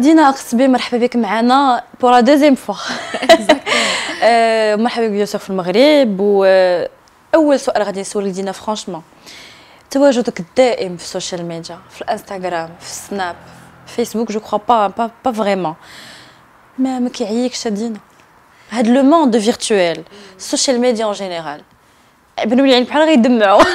دينا اقصبي مرحبا بك معنا بورا لا دوزيام فوا مرحبا بك بيان في المغرب واول سؤال غادي نسولك دينا فرانشمون تواجدك الدائم في السوشيال ميديا في الانستغرام في السناب فيسبوك جو كخوا با با با فريمون ما ما كيعيكش دينا هاد لو موند فيرتوال السوشيال ميديا ان جينيرال بنولي يعني بحال غيدمعوا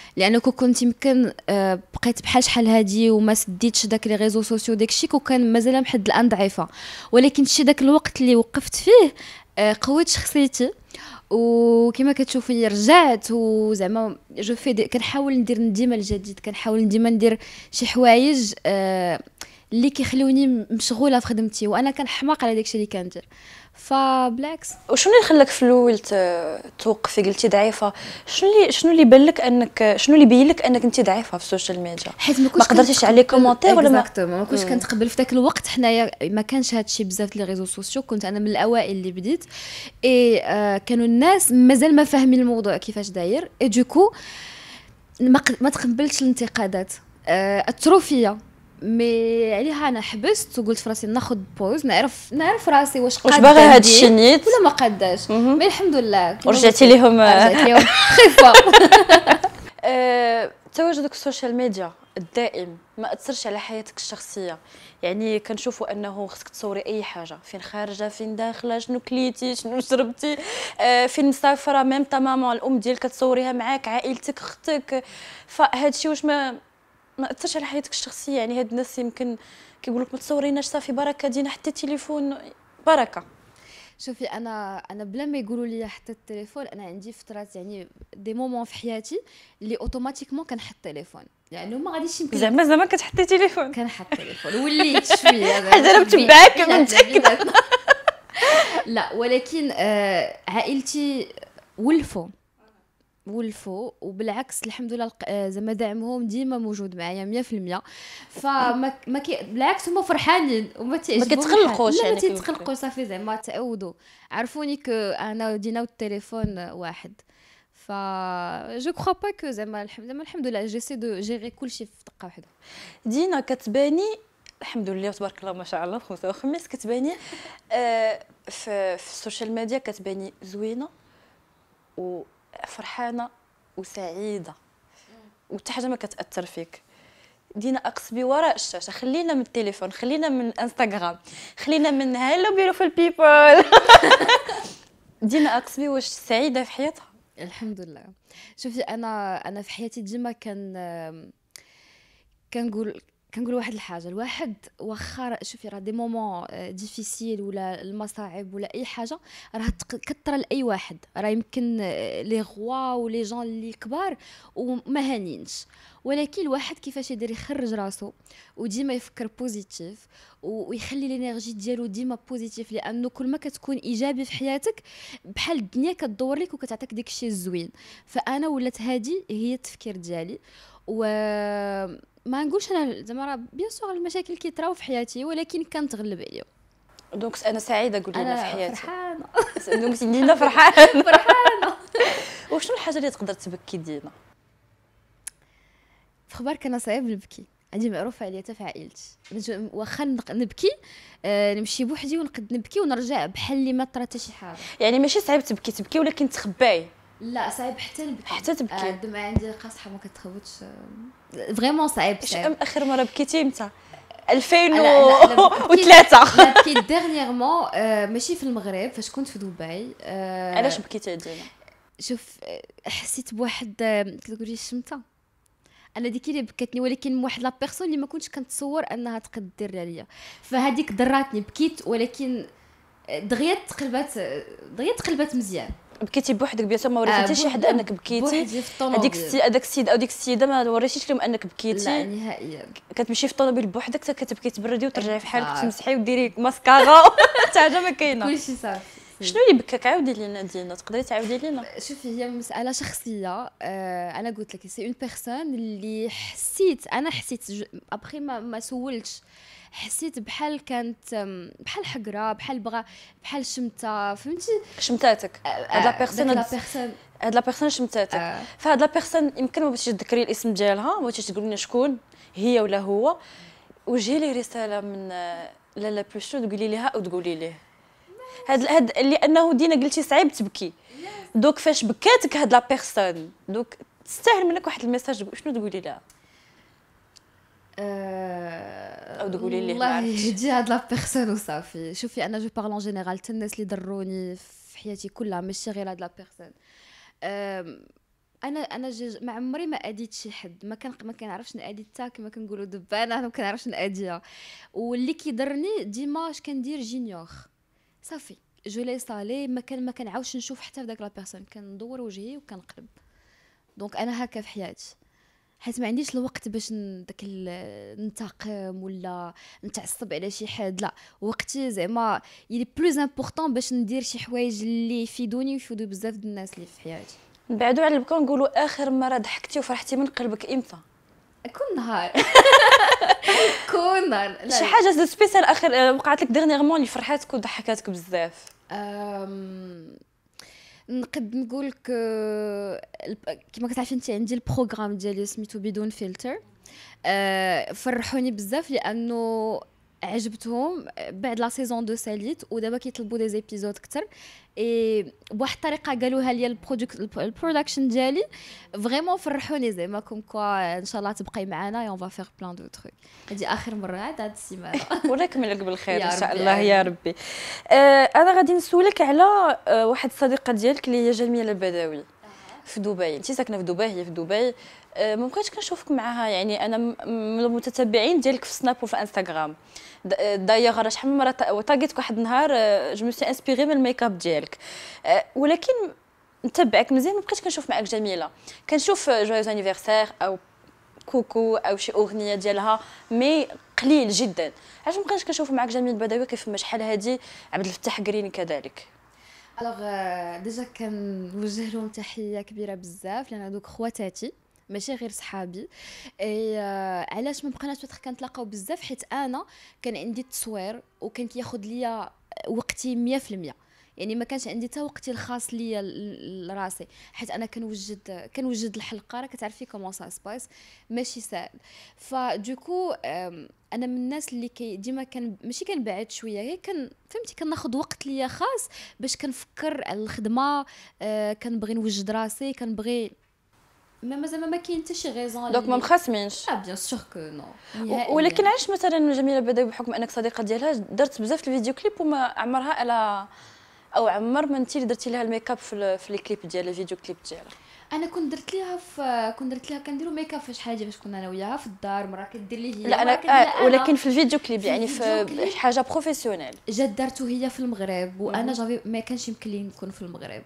لانه كون كنت يمكن آه، بقيت بحال شحال هادي وما سديتش داك لي ريزو سوسيو داكشي كان مازال لحد الان ضعيفه ولكن شي داك الوقت اللي وقفت فيه آه، قويت شخصيتي وكما كتشوفي رجعت وزعما جو في كنحاول ندير ديما الجديد كنحاول ديما ندير شي حوايج آه، اللي كيخلوني مشغوله في خدمتي وانا كنحماق على داكشي اللي كندير فبالعكس وشنو اللي خلاك في الاول توقفي قلتي ضعيفه شنو اللي شنو اللي بان لك انك شنو اللي بين لك انك انت ضعيفه في السوشيال ميديا حيت ما, ما قدرتيش على كومونتير ولا ما ما كنتش كنتقبل في ذاك الوقت حنايا ما كانش هذا الشيء بزاف لي ريزو سوسيو كنت انا من الاوائل اللي بديت اي euh, كانوا الناس مازال ما فاهمين الموضوع كيفاش داير اي دوكو ما, تقبلتش الانتقادات آه التروفيه مي عليها انا حبست وقلت في راسي ناخذ بوز نعرف نعرف راسي واش قاد واش باغي هاد الشي نيت ولا ما قاداش مي الحمد لله ورجعتي لهم آه. رجعت ليهم خفه آه، تواجدك السوشيال ميديا الدائم ما اثرش على حياتك الشخصيه يعني كنشوفوا انه خصك تصوري اي حاجه فين خارجه فين داخله شنو كليتي شنو شربتي آه فين مسافره ميم تا الام ديالك كتصوريها معاك عائلتك اختك فهادشي واش ما ما اثرش على حياتك الشخصيه يعني هاد الناس يمكن كيقول لك ما تصوريناش صافي بركه دينا حتى التليفون بركه شوفي انا انا بلا ما يقولوا لي حتى التليفون انا عندي فترات يعني دي مومون في حياتي اللي اوتوماتيكمون كنحط التليفون لانه يعني ما غاديش يمكن زعما زعما كتحطي تليفون كنحط التليفون وليت شويه حاجه انا متبعاك متاكده لا ولكن آه عائلتي ولفوا ولفوا وبالعكس الحمد لله آه، زعما دعمهم ديما موجود معايا 100% فما كي بالعكس هما فرحانين وما ما كتقلقوش يعني ما تيتقلقوش صافي زعما تعودوا عرفوني كو انا دينا والتليفون واحد ف جو كخوا با كو زعما الحمد لله جيسي دو جيري كلشي في دقه واحده دينا كتباني الحمد لله وتبارك الله ما شاء الله خمسة وخميس كتباني آه في, في السوشيال ميديا كتباني زوينه و فرحانه وسعيده وحتى حاجه ما كتاثر فيك دينا اقص بوراء الشاشه خلينا من التليفون خلينا من انستغرام خلينا من هالو بيوتيفول بيبل دينا اقص بي واش سعيده في حياتها الحمد لله شوفي انا انا في حياتي ديما كان كنقول كنقول واحد الحاجه الواحد واخا شوفي راه دي مومون ديفيسيل آه، ولا المصاعب ولا اي حاجه راه كثر لاي واحد راه يمكن آه، لي غوا ولي جون اللي كبار وما هانينش ولكن الواحد كيفاش يدير يخرج راسو وديما يفكر بوزيتيف ويخلي لينيرجي ديالو ديما بوزيتيف لانه كل ما كتكون ايجابي في حياتك بحال الدنيا كتدور لك وكتعطيك داكشي الزوين فانا ولات هادي هي التفكير ديالي و ما نقولش انا زعما راه بيان سور المشاكل كي تراو في حياتي ولكن كنتغلب عليهم دونك انا سعيده قول لنا في حياتي فرحانه دونك دينا فرحانه فرحانه وشنو الحاجه اللي تقدر تبكي دينا في خبارك كان صعيب نبكي عندي معروفه عليا حتى في عائلتي واخا نبكي آه نمشي بوحدي ونقد نبكي ونرجع بحال اللي ما طرا حتى شي حاجه يعني ماشي صعيب تبكي تبكي ولكن تخباي لا صعيب حتى نبكي حتى تبكي الدمعه عندي قاصحه ما كتخوتش فريمون صعيب صعيب اخر مره بكيتي امتى 2003 لا بكيت ديرنيغمون آه، ماشي في المغرب فاش كنت في دبي آه، علاش بكيتي عندنا شوف آه، حسيت بواحد كتقولي الشمته انا ديك اللي بكاتني ولكن واحد لا بيرسون اللي ما كنتش كنتصور انها تقدر عليا فهذيك ضراتني بكيت ولكن دغيا تقلبات دغيا تقلبات مزيان بكيتي بوحدك بيان ما وريتي آه، حتى شي حد انك بكيتي هذيك هذاك السيد او ديك السيده ما وريتيش لهم انك بكيتي لا نهائيا كتمشي في الطوموبيل بوحدك حتى كتبكي تبردي وترجعي في حالك آه. تمسحي وديري ماسكارا حتى حاجه ما كاينه كلشي صافي شنو اللي بكاك عاودي لينا دينا تقدري تعاودي لينا شوفي هي مساله شخصيه آه، انا قلت لك سي اون بيرسون اللي حسيت انا حسيت ابخي ما, ما سولتش حسيت بحال كانت بحال حقره بحال بغا بحال شمته فهمتي شمتاتك أه، أه، هاد لا بيرسون هاد لا بيرسون شمتاتك أه. فهاد لا بيرسون يمكن ما بغيتيش تذكري الاسم ديالها ما بغيتيش تقولي لنا شكون هي ولا هو وجهي لي رساله من لالا بيشو تقولي ليها وتقولي ليه هاد هاد لانه دينا قلتي صعيب تبكي دوك فاش بكاتك هاد لا بيرسون دوك تستاهل منك واحد الميساج شنو تقولي لها او أه، تقولي لي الله يهدي هاد لا بيرسون وصافي شوفي انا جو بارل اون جينيرال حتى الناس اللي ضروني في حياتي كلها ماشي غير هاد لا بيرسون انا انا ما عمري ما اديت شي حد ما كان ما كنعرفش نادي حتى كما كنقولوا دبانه ما كنعرفش ناديها واللي كيضرني ديما اش كندير جينيور صافي جو لي صالي ما كان ما كنعاودش نشوف حتى في داك لا بيرسون كندور وجهي وكنقلب دونك انا هكا في حياتي حيت ما عنديش الوقت باش داك ننتقم ولا نتعصب على شي حد لا وقتي زعما يلي بلوز امبورطون باش ندير شي حوايج اللي يفيدوني ويفيدوا بزاف د الناس اللي في حياتي نبعدو على البكا نقولوا اخر مره ضحكتي وفرحتي من قلبك امتى كل نهار كل نهار شي حاجه سبيسيال اخر آه، وقعت لك ديرنيغمون اللي فرحاتك وضحكاتك بزاف نقد نقول لك آه، كما كتعرفي انت عندي البروغرام ديالي سميتو بدون فلتر آه، فرحوني بزاف لانه عجبتهم بعد لا سيزون دو ساليت ودابا كيطلبوا دي زيبيزود كثر اي بواحد الطريقه قالوها لي البرودكشن ديالي فريمون فرحوني زعما كوم كوا ان شاء الله تبقاي معنا اون فا فيغ بلان دو تروك هادي اخر مره عاد هاد السيمانه ولا كملك بالخير ان شاء الله يا ربي أه، انا غادي نسولك على أه، واحد الصديقه ديالك اللي هي جميله بداوي في دبي انت ساكنه في دبي هي في دبي آه، ما بقيتش كنشوفك معاها يعني انا من المتتبعين ديالك في سناب وفي انستغرام دايوغ شحال من مره وطاقيتك واحد النهار جو مي سي انسبيري من الميك اب ديالك آه، ولكن نتبعك مزيان ما بقيتش كنشوف معاك جميله كنشوف جويز انيفيرسير او كوكو او شي اغنيه ديالها مي قليل جدا علاش ما بقيتش كنشوف معاك جميل بداوي كيف ما شحال هادي عبد الفتاح قريني كذلك الوغ ديجا كنوجه لهم تحيه كبيره بزاف لان هذوك خواتاتي ماشي غير صحابي اي euh, علاش ما بقيناش كنتلاقاو بزاف حيت انا كان عندي التصوير وكان كياخذ ليا وقتي 100% يعني ما كانش عندي حتى وقتي الخاص ليا لراسي حيت انا كنوجد كنوجد الحلقه راه كتعرفي كومون سا سبايس ماشي ساهل فدوكو انا من الناس اللي كي ديما كان ماشي كنبعد شويه هي كان فهمتي كناخذ وقت ليا خاص باش كنفكر على الخدمه آه كنبغي نوجد راسي كنبغي ما مازال ما كاين حتى شي غيزون دونك ما مخاسمينش اه بيان سور كو نو ولكن علاش مثلا جميله بدا بحكم انك صديقه ديالها درت بزاف الفيديو كليب وما عمرها الا او عمر ما انت اللي درتي لها الميك اب في, في الكليب ديال الفيديو كليب ديالها انا كنت درت ليها في كنت درت ليها كنديرو ميك اب شحال هادي باش كنا انا وياها في الدار مره كدير لي هي لا انا آه ولكن في الفيديو كليب يعني في كليب. حاجه بروفيسيونيل جات دارته هي في المغرب وانا جافي ما كانش يمكن لي نكون في المغرب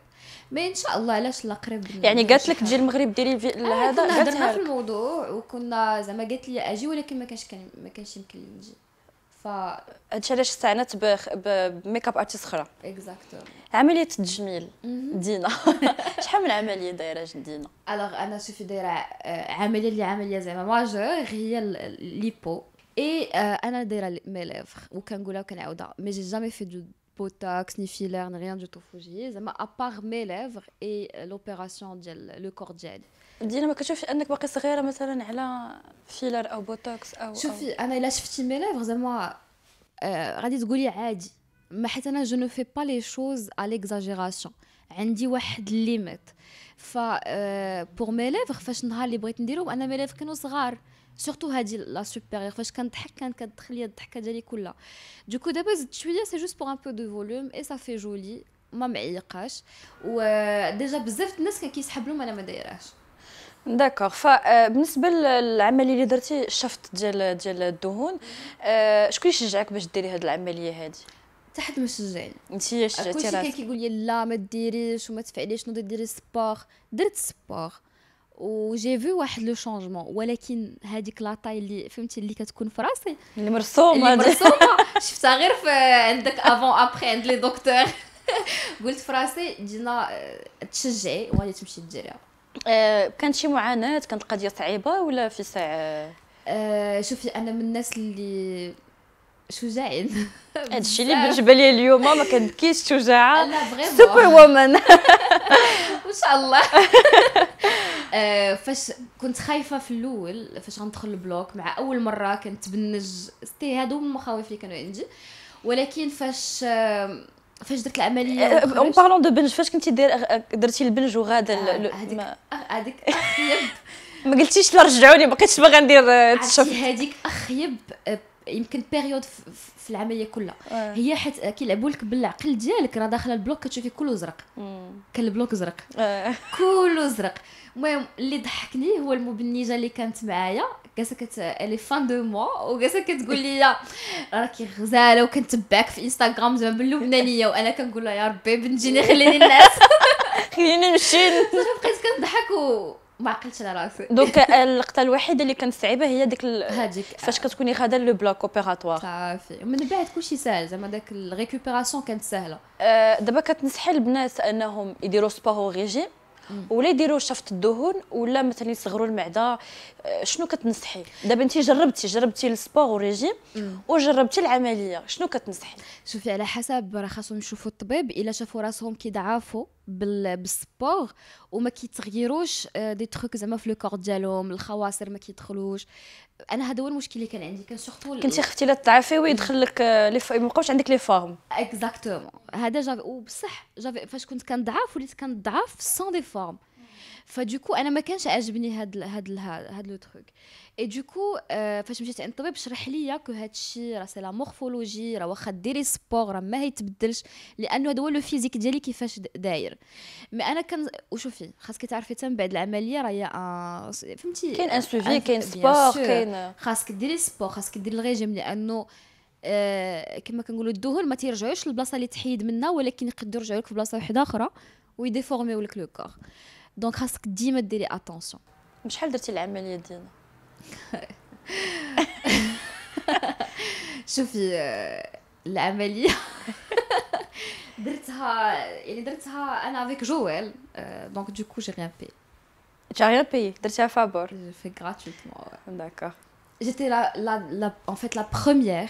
مي ان شاء الله علاش لا قريب يعني قالت لك تجي المغرب ديري آه، هذا آه هضرنا في الموضوع وكنا زعما قالت لي اجي ولكن ما كانش ما كانش يمكن لي نجي فهادشي هادشي علاش استعنت بميك اب ارتست اخرى اكزاكتو عمليه التجميل دينا شحال من عمليه دايره دينا الوغ انا شوفي دايره آه، عمليه اللي عمليه زعما ماجور هي ليبو اي آه، انا دايره مي ليفغ وكنقولها وكنعاودها مي جي جامي في دو ني ni ني ni rien تو فوجي زعما ابار مي ليفغ اي لوبيراسيون ديال لو كور ديالي دينا ما كتشوفش انك باقي صغيره مثلا على فيلر او بوتوكس او شوفي أو... انا الا شفتي مي ليفغ زعما آه، غادي تقولي عادي ما حيت انا جو نو في با لي شوز على ليكزاجيراسيون عندي واحد ليميت ف بور مي ليفغ فاش نهار اللي بغيت نديرهم انا مي ليفغ كانوا صغار سورتو هادي لا سوبيريور فاش كنضحك كانت كتدخل ليا الضحكه ديالي كلها دوكو دابا زدت شويه سي جوست بور ان بو دو فوليوم اي صافي جولي ما معيقاش وديجا آه، بزاف الناس كان كيسحب لهم انا ما دايرهاش داكوغ فبالنسبه euh, للعمليه اللي درتي الشفط ديال ديال الدهون euh, شكون اللي شجعك باش ديري هذه العمليه هذه حتى حد ما شجعني انت آه، شجعتي راسك كلشي كان كيقول لي لا ما ديريش وما تفعليش نوضي ديري سبور درت سبور وجي في واحد لو شونجمون ولكن هذيك لاطاي اللي فهمتي اللي كتكون في راسي اللي مرسومه اللي مرسومه شفتها غير في عندك افون ابخي عند لي دكتور قلت في راسي دينا آه، تشجعي وغادي تمشي ديريها آه كانت شي معاناه كانت قضيه صعيبه ولا في ساعه آه شوفي انا من الناس اللي شجاعين هادشي اللي بالنسبه لي اليوم ما كنبكيش شجاعه سوبر وومن ان شاء الله آه، فاش كنت خايفه في الاول فاش غندخل البلوك مع اول مره كنتبنج ستي هادو هما اللي كانوا عندي ولكن فاش آه، فاش درت العمليه اون أه، بارلون دو بنج فاش كنتي دير أه، درتي البنج وغادا آه، هذيك اخيب ما قلتيش لا رجعوني ما بقيتش باغا ندير تشوف هذيك اخيب يمكن بيريود في العمليه كلها هي حيت كيلعبوا لك بالعقل ديالك راه داخله البلوك كتشوفي كله زرق كان البلوك زرق كله زرق المهم اللي ضحكني هو المبنجه اللي كانت معايا جالسه كت الي فان دو موا وجالسه كتقول لي راكي غزاله وكنتبعك في انستغرام زعما باللبنانيه وانا كنقول لها يا ربي بنجيني خليني الناس خليني نمشي بقيت كنضحك و ما عقلتش على راسي دونك اللقطه الوحيده اللي كانت صعيبه هي ديك هذيك فاش كتكوني غادا لو بلاك اوبيراتوار صافي من بعد كلشي ساهل زعما داك الريكوبيراسيون كانت سهله أه، دابا كتنصحي البنات انهم يديروا سبور ريجيم ولا يديروا شفط الدهون ولا مثلا يصغروا المعده شنو كتنصحي دابا انت جربتي جربتي السبور وريجيم وجربتي العمليه شنو كتنصحي شوفي على حسب راه خاصهم يشوفوا الطبيب الا شافوا راسهم كيضعفوا بالسبور وما كيتغيروش آه، دي تروك زعما في لو كور ديالهم الخواصر ما كيدخلوش انا هذا هو المشكل اللي كان عندي كان سورتو كنتي خفتي لا تضعفي ويدخل لك آه، لي ما عندك لي فورم اكزاكتومون هذا جافي وبصح جافي فاش كنت كنضعف وليت كنضعف سون دي فورم فدوكو انا ما كانش عاجبني هاد الـ هاد الـ هاد لو تروك اي دوكو آه فاش مشيت عند الطبيب شرح ليا كو هادشي راه سي لا مورفولوجي راه واخا ديري سبور راه ما يتبدلش لانه هذا هو لو فيزيك ديالي كيفاش داير مي انا كان وشوفي خاصك تعرفي تم بعد العمليه راه هي آه فهمتي كاين ان سوفي كاين سبور كاين خاصك ديري سبور خاصك ديري الريجيم لانه آه كما كنقولوا الدهون ما تيرجعوش للبلاصه اللي تحيد منها ولكن يقدروا يرجعوا لك في بلاصه واحده اخرى ويديفورميو لك لو كور Donc, aske dix me délais. Attention. Michel, tu l'as emmené ouais. Sophie, l'Amelia. D'après elle, elle est d'après. Anne avec Joël. Donc, du coup, j'ai rien payé. Tu as rien payé. Tu l'as fait à bord. Je fais gratuitement. D'accord. J'étais la, la, En fait, la première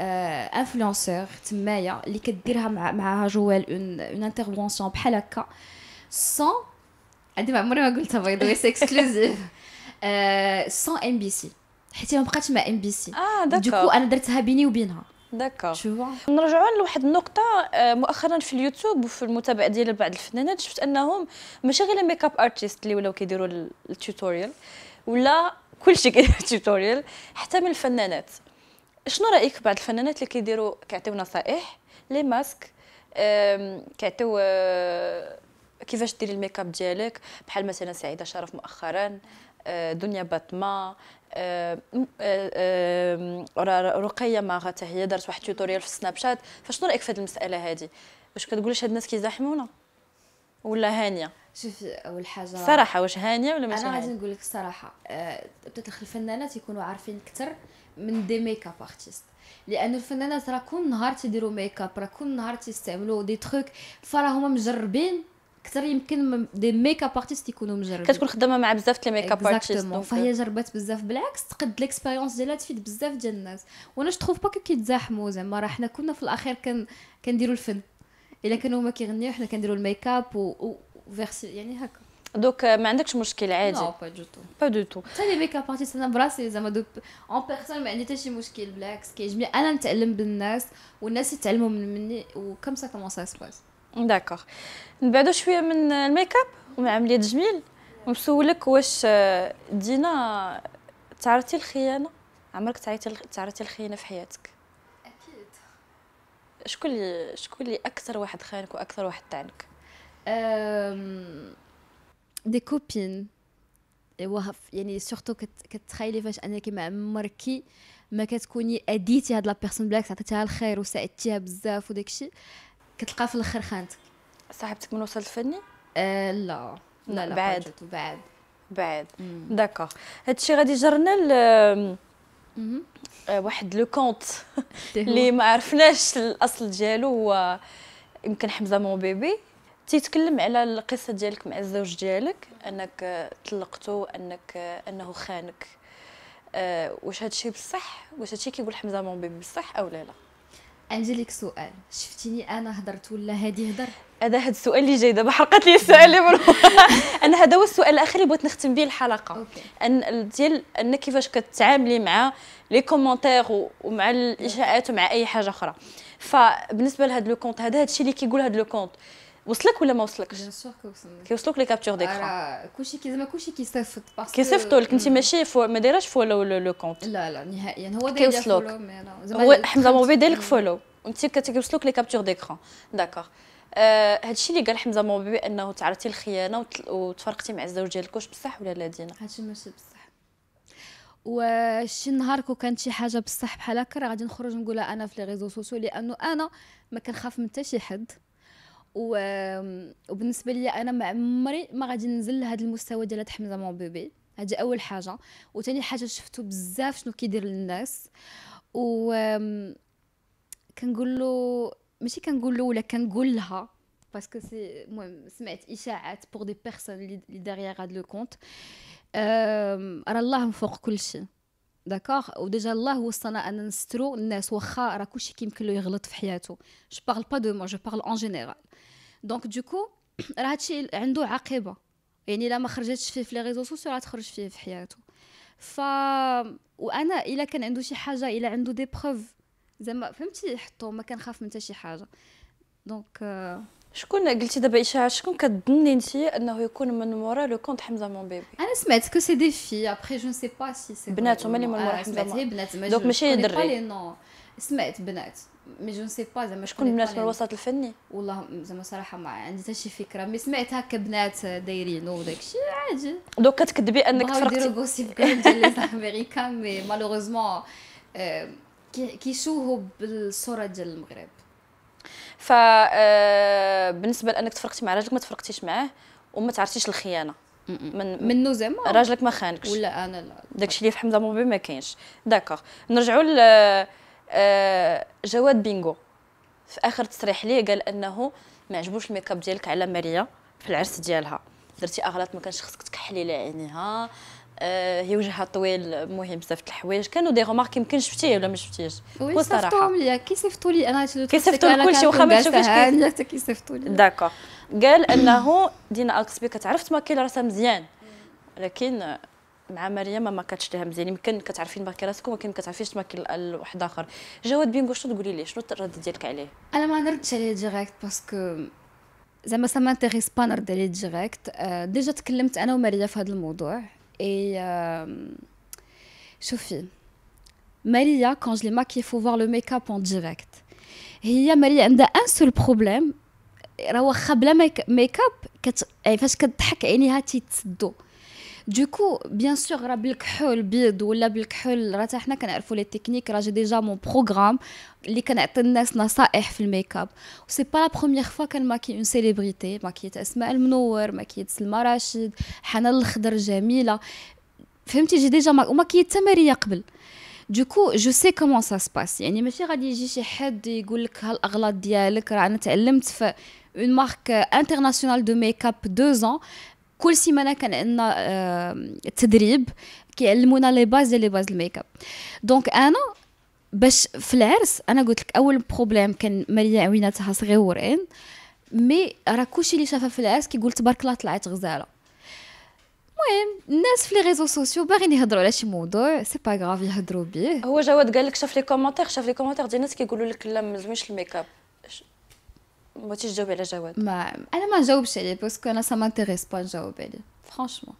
euh, influenceur. Maya. Lui qui a dit à Joël une une interview ensemble. Pas le Sans عندي ما عمري ما قلتها باي ذا سي اكسكلوزيف سون ام بي سي حيت ما بقاتش مع ام بي سي اه داكور دوكو انا درتها بيني وبينها داكور شوفوا نرجعوا لواحد النقطه آه، مؤخرا في اليوتيوب وفي المتابعه ديال بعض الفنانات شفت انهم ماشي غير الميك اب ارتست اللي ولاو كيديروا التوتوريال ولا كلشي كيدير التوتوريال حتى من الفنانات شنو رايك بعض الفنانات اللي كيديروا كيعطيو نصائح لي ماسك كيعطيو آه، كيفاش ديري الميك اب ديالك بحال مثلا سعيده شرف مؤخرا آه، دنيا باتما آه، آه، رقيه ما حتى هي دارت واحد التوتوريال في السناب شات فشنو رايك في هذه المساله هذه واش كتقوليش هاد الناس كيزاحمونا ولا هانيه شوف اول حاجه صراحه واش هانيه ولا ماشي انا غادي نقول لك الصراحه بتدخل الفنانات يكونوا عارفين اكثر من دي ميك اب ارتست لان الفنانات راه كل نهار تيديروا ميك اب راه كل نهار تيستعملوا دي تروك فراهم مجربين اكثر يمكن دي ميك اب ارتست يكونوا مجربين كتكون خدامه مع بزاف ديال الميك اب ارتيست فهي euh. جربات بزاف بالعكس تقد ليكسبيريونس ديالها تفيد بزاف ديال الناس وانا جتخوف با كيتزاحموا زعما راه حنا كنا في الاخير كان كنديروا الفن الا كانوا هما كيغنيو حنا كنديروا الميك اب و, و... يعني هكا دوك euh, ما عندكش مشكل عادي لا با دو تو با دو تو حتى لي ميك اب انا براسي زعما دوك اون بيرسون ما عندي حتى شي مشكل بالعكس كيعجبني انا نتعلم بالناس والناس يتعلموا من مني وكم سا كومون سا سباس داكوغ نبعدو شويه من الميك اب ومن عمليه التجميل ونسولك واش دينا تعرضتي للخيانه عمرك تعرضتي للخيانه في حياتك اكيد شكون اللي شكون اللي اكثر واحد خانك واكثر واحد تعنك دي كوبين ايوا يعني سورتو كتخيلي فاش انا كيما عمركي ما كتكوني اديتي هاد لا بيرسون بلاك عطيتيها الخير وساعدتيها بزاف وداكشي كتلقى في الاخر خانتك صاحبتك من وصلت فني آه لا لا لا بعد بعد بعد داكوغ هادشي غادي جرنا ل آه، واحد لو كونت اللي ما عرفناش الاصل ديالو هو يمكن حمزه مون بيبي تيتكلم على القصه ديالك مع الزوج ديالك انك طلقتو انك انه خانك آه، واش هادشي بصح واش هادشي كيقول حمزه مون بيبي بصح او لا لا لك سؤال شفتيني انا هدرت ولا هادي هدر هذا هاد السؤال اللي جاي دابا حرقت لي السؤال اللي انا هذا هو السؤال الاخير اللي بغيت نختم به الحلقه أوكي. ان ديال انك كيفاش كتعاملي مع لي كومونتير ومع الاشاعات ومع اي حاجه اخرى فبالنسبه لهذا لو كونت هذا هادشي اللي كيقول هذا لو كونت وصلك ولا ما وصلكش؟ بيان سور كيوصلوك لي كابتور ديكرا كلشي كي زعما كلشي كيصيفط باسكو كيصيفطوا لك انت ماشي فو... ما دايراش فولو لو كونت لا لا نهائيا هو داير فولو هو حمزه موبي داير لك فولو وانت كيوصلوك لي كابتور ديكرا داكوغ هادشي اللي قال حمزه موبي بانه تعرضتي للخيانه وتفرقتي مع الزوج ديالك واش بصح ولا لا دينا؟ هادشي ماشي بصح وشي نهار كو كانت شي حاجه بصح بحال هكا راه غادي نخرج نقولها انا في لي ريزو سوسيو لانه انا ما كنخاف من حتى شي حد و... وبالنسبه لي انا ما عمري ما غادي ننزل لهذا المستوى ديال حمزه مون بيبي هادي اول حاجه وثاني حاجه شفتو بزاف شنو كيدير للناس و كنقول له ماشي كنقول له ولا كنقول لها باسكو سي المهم سمعت اشاعات بور دي بيرسون لي ديغيغ هاد لو كونت راه الله فوق كل شيء داكوغ وديجا الله وصلنا ان نسترو الناس واخا راه كلشي كيمكن له يغلط في حياته جو بارل با دو مو جو بارل اون جينيرال دونك دوكو راه هادشي عنده عاقبه يعني الا ما خرجتش فيه في لي ريزو سوسيو راه تخرج فيه في حياته ف وانا الا كان عنده شي حاجه الا عنده دي بروف زعما فهمتي حطو ما كنخاف من حتى شي حاجه دونك euh، شكون قلتي دابا اشاعه شكون كتظني انت انه يكون من مورا لو كونت حمزه مون بيبي انا سمعت كو سي دي في ابري جو سي با سي سي بنات هما اللي من مورا آه، حمزه مون بنات دونك ماشي دري سمعت بنات مي جو سي با زعما شكون الناس من الوسط الفني والله زعما صراحه ما عندي حتى شي فكره مي سمعت هكا بنات دايرينو وداك الشيء عادي دوك كتكذبي انك تفرقتي يديروا غوسيب ديال الامريكان مي مالوغوزمون كيشوهوا بالصوره ديال المغرب ف آه، بالنسبه لانك تفرقتي مع راجلك ما تفرقتيش معاه وما تعرفتيش الخيانه من منو زعما راجلك ما خانكش ولا انا لا داكشي اللي في حمزه موبي ما كاينش داكوغ نرجعوا آه، جواد بينغو في اخر تصريح ليه قال انه ما عجبوش الميك اب ديالك على ماريا في العرس ديالها درتي اغلاط ما كانش خصك تكحلي على عينيها آه، هي وجهها طويل المهم بزاف د الحوايج كانوا دي غومارك يمكن شفتيه ولا ما شفتيش وي صراحه لي كي صيفطوا لي انا كي صيفطوا كل شيء واخا ما تشوفيش كي كيصيفطوا لي داكور قال انه دينا اكسبي كتعرف تماكي راسها مزيان ولكن مع مريم ما كاتش تهمز يعني يمكن كتعرفين باكي ولكن ما كتعرفيش تماكي لواحد اخر جواد بين قشطو تقولي لي شنو الرد ديالك عليه انا ما نردش عليه ديريكت باسكو زعما سا ما انتريس با نرد عليه ديريكت آه، ديجا تكلمت انا وماريا في هذا الموضوع اي شوفي ماريا كون جلي ماكي فو فوار لو ميك اب اون ديريكت هي ماريا عندها ان سول بروبليم راه واخا بلا ميك اب كت... يعني فاش كتضحك عينيها تيتسدو دوكو بيان سور راه بالكحول بيض ولا بالكحول راه حنا كنعرفوا لي تكنيك راه جي ديجا مون بروغرام اللي كنعطي الناس نصائح في الميك اب سي با لا بروميير فوا كنماكي اون سيليبريتي ماكيت اسماء المنور ماكيت سلمى راشد حنان الخضر جميله فهمتي جي ديجا ما وماكيت تماريه قبل دو كو جو سي كومون سا سباس يعني ماشي غادي يجي شي حد يقول لك هالاغلاط ديالك راه انا تعلمت في اون مارك انترناسيونال دو ميك اب 2 ans كل سيمانه كان عندنا آه، تدريب كيعلمونا لي باز ديال لي باز الميك اب دونك انا باش في العرس انا قلت لك اول بروبليم كان ماريا عويناتها صغيورين مي راه كلشي اللي شافها في العرس كيقول تبارك الله طلعت غزاله المهم الناس في لي ريزو سوسيو باغيين يهضروا على شي موضوع سي با غاف يهضروا بيه هو جواد قال لك شاف لي كومونتير شاف لي كومونتير ديال الناس كيقولوا لك لا ما الميك اب ما تجاوبي على جواد ما انا ما نجاوبش عليه باسكو انا سا انتريس با نجاوب عليه فرانشمون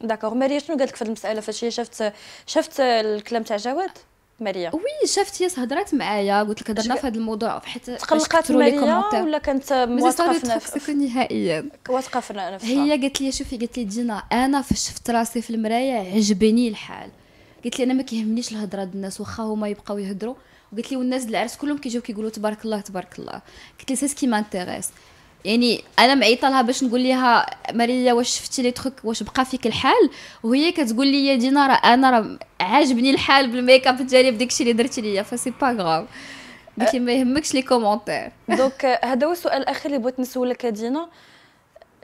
داكور ماريا شنو قالت لك في المساله فاش هي شافت شافت الكلام تاع جواد ماريا وي شفت هي هضرات معايا قلت لك هضرنا في هذا الموضوع حيت تقلقات ماريا ولا كانت واثقه في نفسك نهائيا واثقه في نفسها هي قالت لي شوفي قالت لي دينا انا فاش شفت راسي في المرايه عجبني الحال قلت لي انا ما كيهمنيش الهضره ديال الناس واخا هما يبقاو يهضروا وقلت لي والناس العرس كلهم كيجيو كيقولوا تبارك الله تبارك الله قلت لي سي سكي مانتيريس يعني انا معيطه لها باش نقول لها ماريا واش شفتي لي تخك واش بقى فيك الحال وهي كتقول لي دينا راه انا راه عاجبني الحال بالميك اب ديالي بداكشي اللي درتي ليا فسي با غراف قلت لي ما يهمكش لي كومونتير دونك euh, هذا هو السؤال الاخير اللي بغيت نسولك دينا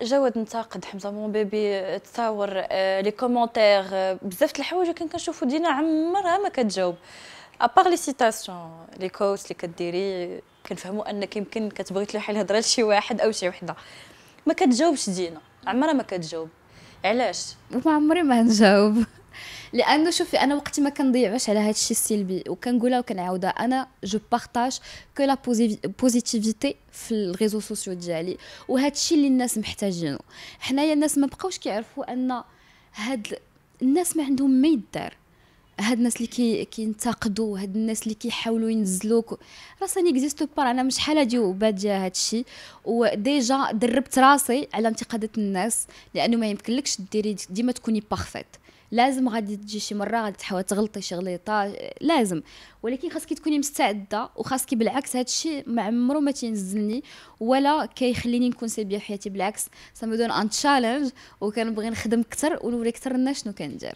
جاود نتاقد حمزه مون بيبي آه، تصاور آه، لي كومونتير آه، بزاف د الحوايج كان كنشوفو دينا عمرها ما كتجاوب ابار لي سيتاسيون لي كوتس اللي كديري كنفهموا انك يمكن كتبغي تلوحي الهضره لشي واحد او شي وحده ما كتجاوبش دينا عمرها ما كتجاوب علاش ما عمري ما نجاوب لانه شوفي انا وقتي ما كنضيعوش على هذا الشيء السلبي وكنقولها وكنعاودها انا جو بارطاج كو لا بوزيتيفيتي في الريزو سوسيو ديالي وهذا الشيء اللي الناس محتاجينه حنايا الناس ما بقاوش كيعرفوا ان هاد الناس ما عندهم ما يدار هاد الناس اللي كي كينتقدوا هاد الناس اللي كيحاولوا ينزلوك راه سا اكزيستو با انا مش شحال هادي هاد هادشي وديجا دربت راسي على انتقادات الناس لانه ما يمكنلكش ديري ديما تكوني بارفيت لازم غادي تجي شي مره غادي تحاول تغلطي شي غليطه لازم ولكن خاصك تكوني مستعده وخاصك بالعكس هذا الشيء ما عمره ما تينزلني ولا كيخليني نكون سلبيه في حياتي بالعكس سا مي دون ان تشالنج وكنبغي نخدم اكثر ونوري اكثر الناس شنو كندير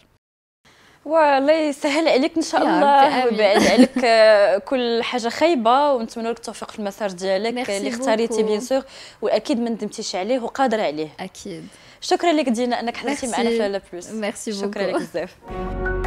والله يسهل عليك ان شاء الله ويبعد عليك آه، كل حاجه خايبه ونتمنى لك التوفيق في المسار ديالك اللي اختاريتي بيان سور واكيد ما ندمتيش عليه وقادره عليه اكيد شكرا لك دينا انك حضرتي معنا في لا بلوس ميرسي شكرا لك بزاف